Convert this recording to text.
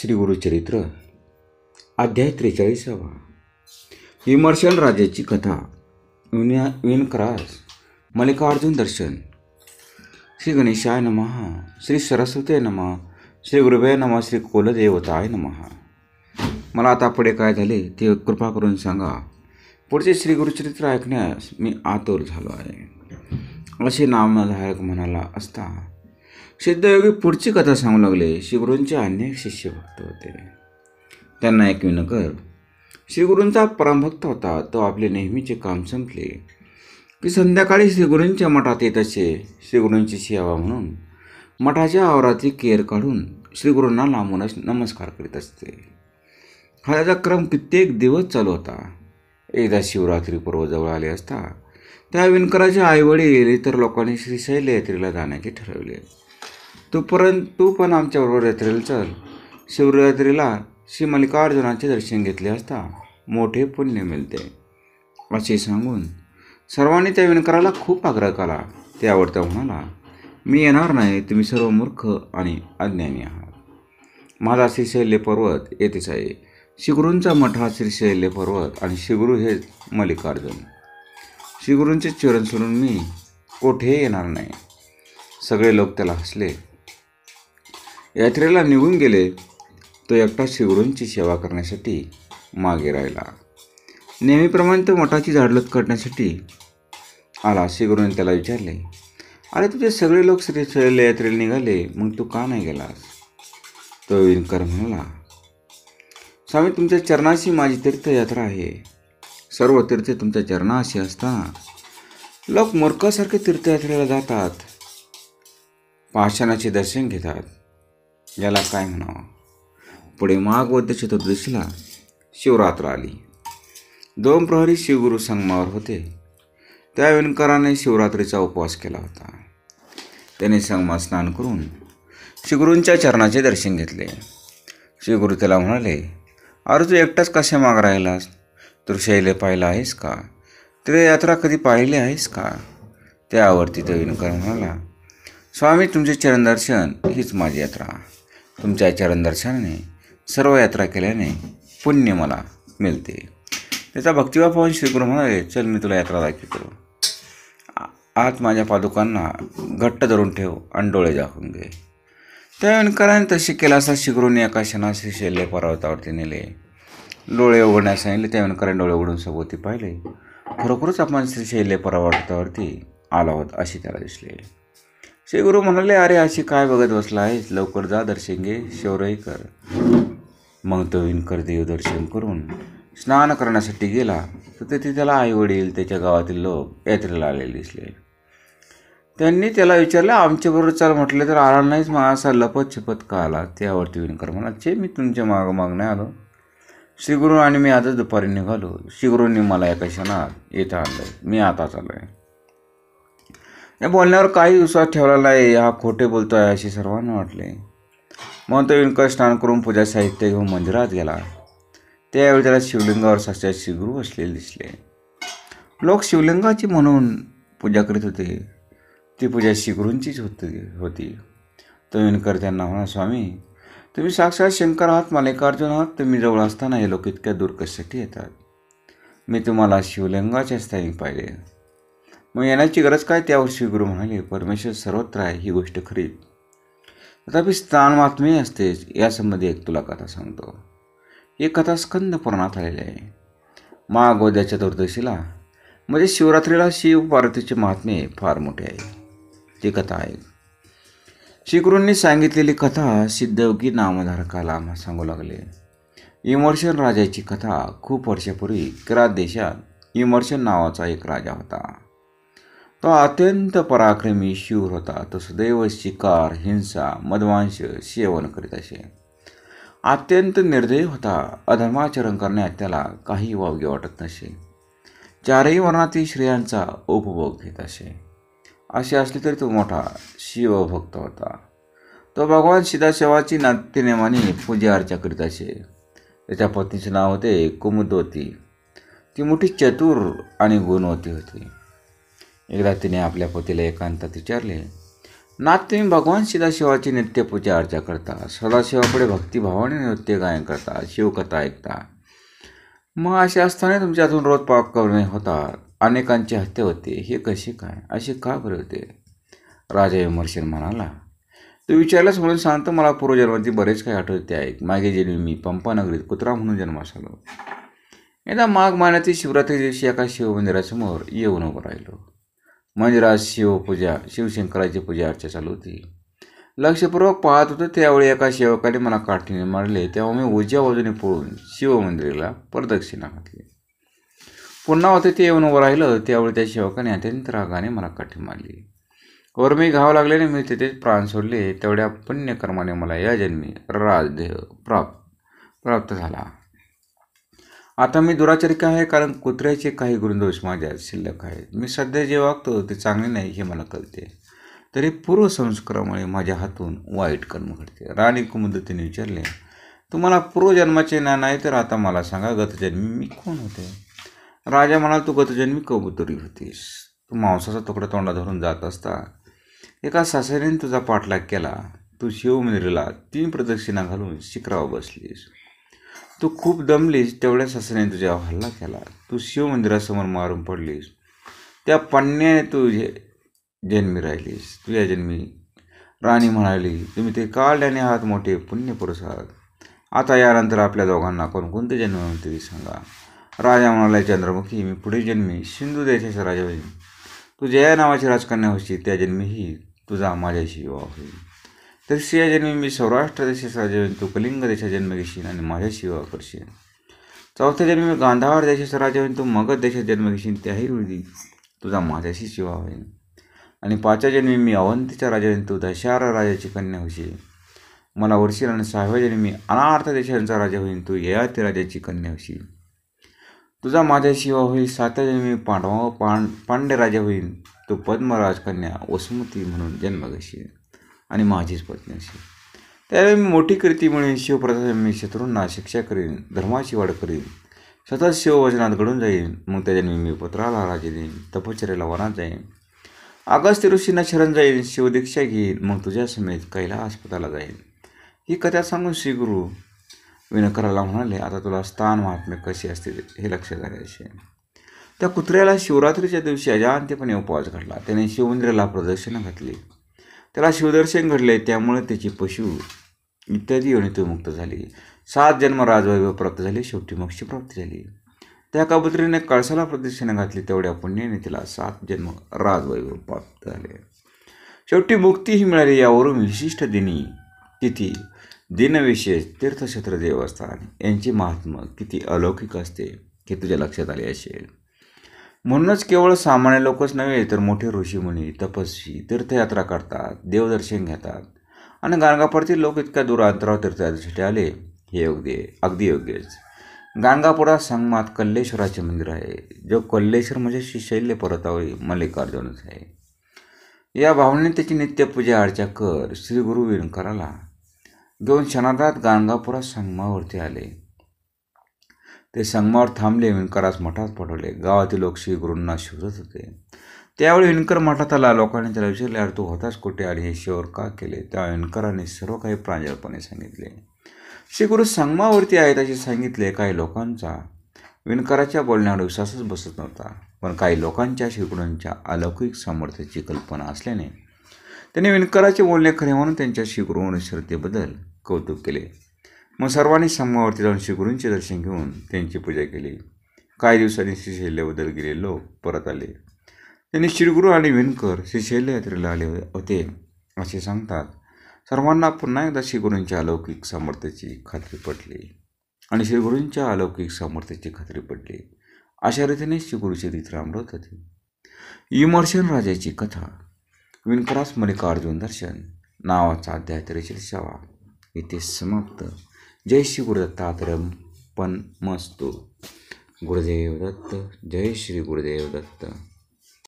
श्री गुरुचरित्र अध्याय त्रेचाळीसावा विमर्शन राजाची कथा विन क्रास मल्लिकार्जुन दर्शन श्री गणेशाय नम श्री सरस्वते नम श्री गुरुवे नम श्री कुलदेवताय नम मला आता पुढे काय झाले ते कृपा करून सांगा पुढचे श्री गुरुचरित्र ऐकण्यास मी आतुर झालो आहे असे नामधारक म्हणाला असता सिद्धयोगी पुढची कथा सांगू लागले श्रीगुरूंचे अनेक शिष्यभक्त होते त्यांना एक विनकर श्रीगुरूंचा परमभक्त होता तो आपले नेहमीचे काम संपले की संध्याकाळी श्रीगुरूंच्या मठात येत असे श्रीगुरूंची सेवा म्हणून मठाच्या आवराची केअर काढून श्रीगुरूंना लांबूनच नमस्कार करीत असते हा त्याचा क्रम कित्येक दिवस चालू होता एकदा शिवरात्री पर्व जवळ आले असता त्या विणकराच्या आईवडील इतर लोकांनी श्रीशैल यात्रेला जाण्याचे ठरवले तू तू पण आमच्याबरोबर यात्रेला चल शिवरात्रीला श्री मल्लिकार्जुनाचे दर्शन घेतले असता मोठे पुण्य मिळते असे सांगून सर्वांनी त्या विणकराला खूप आग्रह केला ते आवडता म्हणाला मी येणार नाही तुम्ही सर्व मूर्ख आणि अज्ञानी आहात माझा श्रीशैल्य पर्वत येतेच आहे शिगुरूंचा मठ हा श्रीशैल्य पर्वत आणि शिगुरु हे मल्लिकार्जुन शिगुरूंचे चरण सोडून मी कोठेही येणार नाही सगळे लोक त्याला हसले यात्रेला निघून गेले तो एकटा शिवरूंची सेवा करण्यासाठी मागे राहिला नेहमीप्रमाणे तो मठाची झाडलत काढण्यासाठी आला शिवरूने त्याला विचारले अरे तुझे सगळे लोक श्री यात्रेला निघाले मग तू का नाही गेलास तो विणकर म्हणाला स्वामी तुमच्या चरणाशी माझी तीर्थयात्रा आहे सर्व तीर्थ तुमच्या चरणाशी असता लोक मोरकासारखे तीर्थयात्रेला जातात पाषाणाचे दर्शन घेतात याला काय म्हणावं पुढे माघवद्य चतुर्दशीला शिवरात्र आली दोन प्रहरी शिवगुरु संगमावर होते त्या विणकराने शिवरात्रीचा उपवास केला होता त्याने संगमात स्नान करून शिवगुरूंच्या चरणाचे दर्शन घेतले शिवगुरु त्याला म्हणाले अरे तू एकटाच कसे माग राहिलास तू शैले पाहिला आहेस का तिथे यात्रा कधी पाहिली आहेस का त्यावरती तो विणकर म्हणाला स्वामी तुमचे चरणदर्शन हीच माझी यात्रा तुमच्या दर्शनाने सर्व यात्रा केल्याने पुण्य मला मिळते त्याचा भक्तिभाव पाहून श्रीगुरु म्हणाले चल मी तुला यात्रा दाखवतो आत माझ्या पादुकांना घट्ट धरून ठेव आणि डोळे दाखवून घे त्या विणकराने तसे केला असता शिगरूने एका क्षणाशी शैल्य पर्वतावरती नेले डोळे उघडण्यास सांगितले त्या विणकराने डोळे उघडून सभोवती पाहिले खरोखरच आपण श्री शैल्य पर्वतावरती आला होता असे त्याला दिसले श्री गुरु म्हणाले अरे अशी काय बघत बसला आहेस लवकर जा दर्शन घे शौरही कर मग तो विणकर देव दर्शन करून स्नान करण्यासाठी गेला तर तेथे त्याला आईवडील त्याच्या गावातील लोक यात्रेला आलेले दिसले त्यांनी त्याला विचारलं आमच्याबरोबर चाल म्हटले तर आला नाहीच मग असा लपत छपत का आला त्यावरती विणकर म्हणाचे मी तुमच्या माग मागणे आलो श्रीगुरू आणि मी आता दुपारी निघालो श्रीगुरूंनी मला एका क्षणात येथे आणलं मी आताच आलो आहे या बोलण्यावर काही विश्वास ठेवलेला आहे हा खोटे बोलतो आहे असे सर्वांना वाटले मग तो विणकर स्नान करून पूजा साहित्य घेऊन मंदिरात गेला त्यावेळी त्याला शिवलिंगावर साक्षात शिगुरू असलेले दिसले लोक शिवलिंगाची म्हणून पूजा करीत होते ती पूजा शिगुरूंचीच होती होती तो विणकर त्यांना म्हणा स्वामी तुम्ही साक्षात शंकर आहात मालिकार्जुन आहात तुम्ही जवळ असताना हे लोक इतक्या दूर कशासाठी येतात मी तुम्हाला शिवलिंगाच्या स्थायी पाहिले मग येण्याची गरज काय त्यावर श्रीगुरु म्हणाले परमेश्वर सर्वत्र आहे ही गोष्ट खरी तथापि स्थान मात्मे असतेच यासंबंधी एक तुला कथा सांगतो ही कथा स्कंद पुराणात आलेली आहे मागोद्याच्या दुर्दशीला म्हणजे शिवरात्रीला शिव पार्वतीचे महात्मे फार मोठे आहे ती कथा आहे श्रीगुरूंनी सांगितलेली कथा सिद्धवकी नामधारकाला सांगू लागले इमर्शन राजाची कथा खूप वर्षापूर्वी किरात देशात इमर्शन नावाचा एक राजा होता तो अत्यंत पराक्रमी शूर होता तो सदैव शिकार हिंसा मधवांश सेवन करीत असे अत्यंत निर्दय होता अधर्माचरण करण्यात त्याला काही वावगे वाटत नसे चारही वर्णातील श्रेयांचा उपभोग घेत असे असे असले तरी तो मोठा शिवभक्त होता तो भगवान शिदाशिवाची नात्यनेमाने पूजा अर्चा करीत असे त्याच्या पत्नीचे नाव होते कुमुदवती ती मोठी चतुर आणि गुणवती होती एकदा तिने आपल्या पतीला एकांतात विचारले नाथ तुम्ही भगवान सदाशिवाची नित्यपूजा अर्चा करता सदाशिवापुढे भक्तिभावाने नृत्य गायन करता शिवकथा ऐकता मग अशा असताना अजून रोज पाप करणे होतात अनेकांची हत्या होते हे कसे काय असे का बरे होते राजा विमर्शन म्हणाला तू विचारलास म्हणून सांगतो मला पूर्वजन्माची बरेच काही आठवते आहेत मागे जन्मी मी पंपानगरीत कुत्रा म्हणून जन्मास आलो एकदा माघ महिन्यातील शिवरात्री दिवशी एका शिवमंदिरासमोर येऊन उभं राहिलो म्हणजे राज शिवपूजा शिवशंकराची पूजा अर्चा चालू होती लक्षपूर्वक पाहत होतो त्यावेळी एका सेवकाने मला काठीने मारले तेव्हा मी उजव्या बाजूने पळून शिवमंदिराला प्रदक्षिणा घातली पुन्हा होते ते येऊन उभं राहिलं त्यावेळी त्या सेवकाने अत्यंत रागाने मला काठी मारली वर मी घाव लागल्याने मी तिथेच प्राण सोडले तेवढ्या पुण्यकर्माने मला या जन्मी राजदेह प्राप्त प्राप्त झाला आता मी दुराचरिक आहे कारण कुत्र्याचे काही गुणदोष माझ्या शिल्लक आहेत मी सध्या जे वागतो ते चांगले नाही हे मला कळते तरी पूर्वसंस्कारामुळे माझ्या हातून वाईट कर्म घडते राणी कुमुदतीने विचारले तुम्हाला पूर्वजन्माचे ज्ञान आहे तर आता मला सांगा गतजन्मी मी कोण होते राजा म्हणाल तू गतजन्मी कबुतरी होतीस तू मांसाचा तुकडा तोंडा धरून जात असता एका सासरीने तुझा पाठलाग केला तू शिवमंदिरीला तीन प्रदक्षिणा घालून शिखरावर बसलीस तू खूप दमलीस तेवढ्या सासऱ्याने तुझ्या हल्ला केला तू शिवमंदिरासमोर मारून पडलीस त्या पाण्याने तू जे जन्मी राहिलीस तुझ्या जन्मी राणी म्हणाली तुम्ही ते काढल्याने आहात मोठे पुण्यपुरुष आहात आता यानंतर आपल्या दोघांना कोणकोणते जन्म होते सांगा राजा म्हणाला चंद्रमुखी मी पुढे जन्मी सिंधू देशाचा राजा होईन तू जया नावाची राजकन्या होशी त्या जन्मीही तुझा माझ्याशी विवाह होईल तर सिया जन्मी मी सौराष्ट्र राजा होईन तू कलिंग देशा जन्म घेशील आणि माझ्या शिवा करशील चौथ्या जन्मी मी गांधार देशाचा राजा होईन तू मगध देशात जन्म घेशील त्याही विधी तुझा माझ्याशी शिवा होईन आणि पाचव्या जन्मी मी अवंतीचा राजा होईन तू दशार राजाची कन्या होशील मला वरशील आणि सहाव्या जन्मी अनार्थ देशांचा राजा होईन तू ययाती राजाची कन्या होशील तुझा माझ्या शिवा होईल सातव्या जन्मी पांडवा पांड पांडे राजा होईन तो पद्मराज कन्या वसुमती म्हणून जन्म घेशील आणि माझीच पत्नी अशी त्यावेळी मी मोठी कृतीमुळे शिवप्रसाद मी शत्रूंना शिक्षा करीन धर्माची वाढ करीन स्वतः शिववचनात घडून जाईन मग त्याच्याने मी पत्राला राजे देईन तपश्चर्याला वनात जाईन आकाश ऋषींना शरण जाईन शिवदीक्षा घेईन मग तुझ्या समेत कैला अस्पताला जाईन ही कथा सांगून श्रीगुरु विनकराला म्हणाले आता तुला स्थान महात्म्य कसे असते हे लक्षात झाले त्या कुत्र्याला शिवरात्रीच्या दिवशी अजांत्यपणे उपवास घडला त्याने शिवमंदिराला प्रदक्षिणा घातली त्याला शिवदर्शन घडले त्यामुळे त्याचे पशु इत्यादी तो मुक्त झाली सात जन्म राजवैभव प्राप्त झाले शेवटी मोक्ष प्राप्त झाली त्या काबुत्रीने कळसाला प्रदक्षिणा घातली तेवढ्या पुण्याने तिला सात जन्म राजवैभव प्राप्त झाले शेवटी मुक्तीही मिळाली यावरून विशिष्ट दिनी तिथी दिनविशेष तीर्थक्षेत्र देवस्थान यांचे महात्मा किती अलौकिक असते हे तुझ्या लक्षात आले असेल म्हणूनच केवळ सामान्य लोकच नव्हे तर मोठे ऋषीमुनी तपस्वी तीर्थयात्रा करतात देवदर्शन घेतात आणि गाणगापूरतील लोक इतक्या दूर अंतरावर तीर्थयात्रेसाठी आले हे योग्य अगदी योग्यच गाणगापुरा संगमात कल्लेश्वराचे मंदिर आहे जो कल्लेश्वर म्हणजे श्रीशैल्य परतावळी मल्लिकार्जुनच आहे या भावनेने त्याची नित्यपूजा अर्चा कर श्री गुरु विणकराला घेऊन शनादात गाणगापुरा संगमावरती आले ते संगमावर थांबले विणकरास मठात पाठवले गावातील लोक श्री गुरूंना शोधत होते त्यावेळी विणकर मठात आला लोकांनी त्याला विचारले अरे तू होताच कुठे आणि हे शिवर का केले त्या विणकराने सर्व काही प्रांजळपणे सांगितले श्री गुरु संगमावरती आहेत असे सांगितले काही लोकांचा विणकराच्या बोलण्यावर विश्वासच बसत नव्हता पण काही लोकांच्या श्रीगुरूंच्या अलौकिक सामर्थ्याची कल्पना असल्याने त्यांनी विणकराचे बोलणे खरे म्हणून त्यांच्या आणि श्रद्धेबद्दल कौतुक केले मग सर्वांनी संघावरती जाऊन श्रीगुरूंचे दर्शन घेऊन त्यांची पूजा केली काही दिवसांनी श्रीशैल्याबद्दल गेले लोक परत आले त्यांनी श्रीगुरू आणि विणकर श्रीशैल्य यात्रेला आले होते असे सांगतात सर्वांना पुन्हा एकदा श्रीगुरूंच्या अलौकिक सामर्थ्याची खात्री पडली आणि श्रीगुरूंच्या अलौकिक सामर्थ्याची खात्री पडली अशा रीतीने श्रीगुरूचे रीत रामरत होते इमर्शन राजाची कथा विणकरास मल्लिकार्जुन दर्शन नावाचा अध्याय तरी इथे समाप्त जय श्री गुरुदत्तात्रम पण मस्त गुरुदेव दत्त जय श्री गुरुदेव दत्त